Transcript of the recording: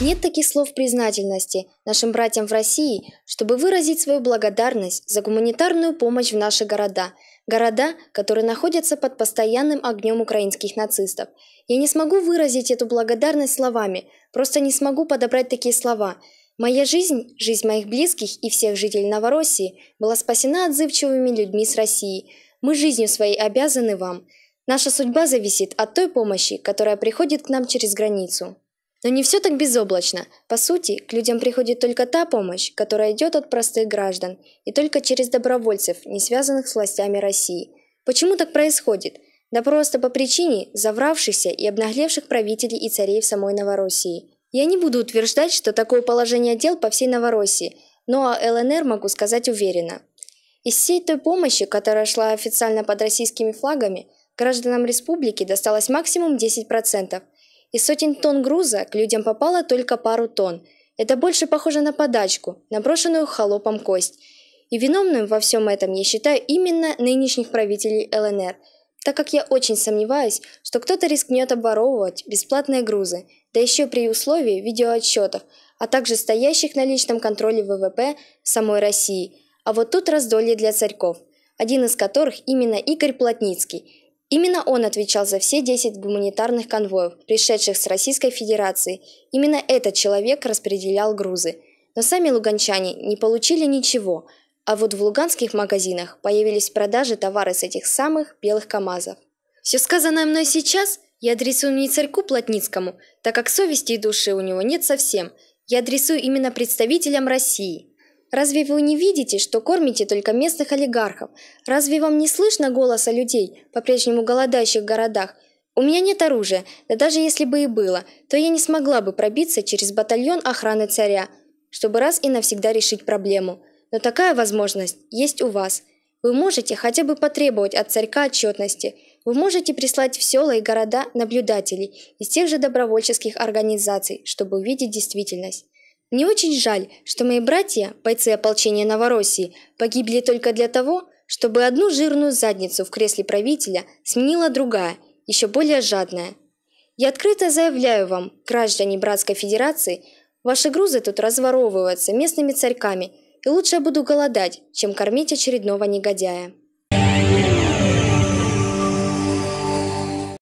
Нет таких слов признательности нашим братьям в России, чтобы выразить свою благодарность за гуманитарную помощь в наши города, города, которые находятся под постоянным огнем украинских нацистов. Я не смогу выразить эту благодарность словами, просто не смогу подобрать такие слова. Моя жизнь, жизнь моих близких и всех жителей Новороссии была спасена отзывчивыми людьми с России. Мы жизнью своей обязаны вам. Наша судьба зависит от той помощи, которая приходит к нам через границу. Но не все так безоблачно. По сути, к людям приходит только та помощь, которая идет от простых граждан, и только через добровольцев, не связанных с властями России. Почему так происходит? Да просто по причине завравшихся и обнаглевших правителей и царей в самой Новороссии. Я не буду утверждать, что такое положение дел по всей Новороссии, но о ЛНР могу сказать уверенно. Из всей той помощи, которая шла официально под российскими флагами, гражданам республики досталось максимум 10%, из сотен тонн груза к людям попало только пару тонн. Это больше похоже на подачку, наброшенную холопом кость. И виновным во всем этом я считаю именно нынешних правителей ЛНР, так как я очень сомневаюсь, что кто-то рискнет обворовывать бесплатные грузы, да еще при условии видеоотчетов, а также стоящих на личном контроле ВВП самой России. А вот тут раздолье для царьков, один из которых именно Игорь Плотницкий – Именно он отвечал за все 10 гуманитарных конвоев, пришедших с Российской Федерации. Именно этот человек распределял грузы. Но сами луганчане не получили ничего, а вот в луганских магазинах появились продажи продаже товары с этих самых белых КАМАЗов. Все сказанное мной сейчас я адресую не царьку Плотницкому, так как совести и души у него нет совсем. Я адресую именно представителям России. Разве вы не видите, что кормите только местных олигархов? Разве вам не слышно голоса людей, по-прежнему голодающих в городах? У меня нет оружия, да даже если бы и было, то я не смогла бы пробиться через батальон охраны царя, чтобы раз и навсегда решить проблему. Но такая возможность есть у вас. Вы можете хотя бы потребовать от царька отчетности. Вы можете прислать в села и города наблюдателей из тех же добровольческих организаций, чтобы увидеть действительность. Мне очень жаль, что мои братья, бойцы ополчения Новороссии, погибли только для того, чтобы одну жирную задницу в кресле правителя сменила другая, еще более жадная. Я открыто заявляю вам, граждане Братской Федерации, ваши грузы тут разворовываются местными царьками, и лучше я буду голодать, чем кормить очередного негодяя.